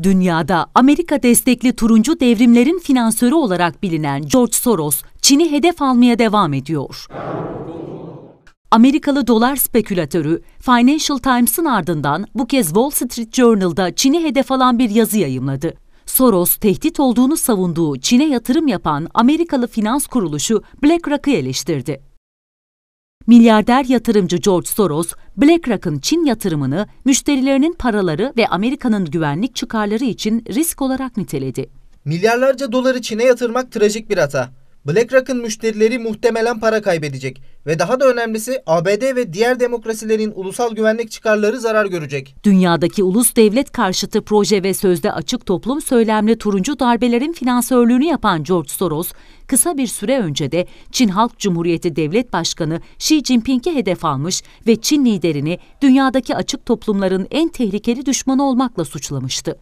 E Dünyada Amerika destekli turuncu devrimlerin finansörü olarak bilinen George Soros, Çin'i hedef almaya devam ediyor. Amerikalı dolar spekülatörü Financial Times'ın ardından bu kez Wall Street Journal'da Çin'i hedef alan bir yazı yayımladı. Soros tehdit olduğunu savunduğu Çin'e yatırım yapan Amerikalı finans kuruluşu BlackRock'ı eleştirdi. Milyarder yatırımcı George Soros, BlackRock'ın Çin yatırımını müşterilerinin paraları ve Amerika'nın güvenlik çıkarları için risk olarak niteledi. Milyarlarca doları Çin'e yatırmak trajik bir hata. BlackRock'ın müşterileri muhtemelen para kaybedecek ve daha da önemlisi ABD ve diğer demokrasilerin ulusal güvenlik çıkarları zarar görecek. Dünyadaki ulus devlet karşıtı proje ve sözde açık toplum söylemli turuncu darbelerin finansörlüğünü yapan George Soros, kısa bir süre önce de Çin Halk Cumhuriyeti Devlet Başkanı Xi Jinping'i hedef almış ve Çin liderini dünyadaki açık toplumların en tehlikeli düşmanı olmakla suçlamıştı.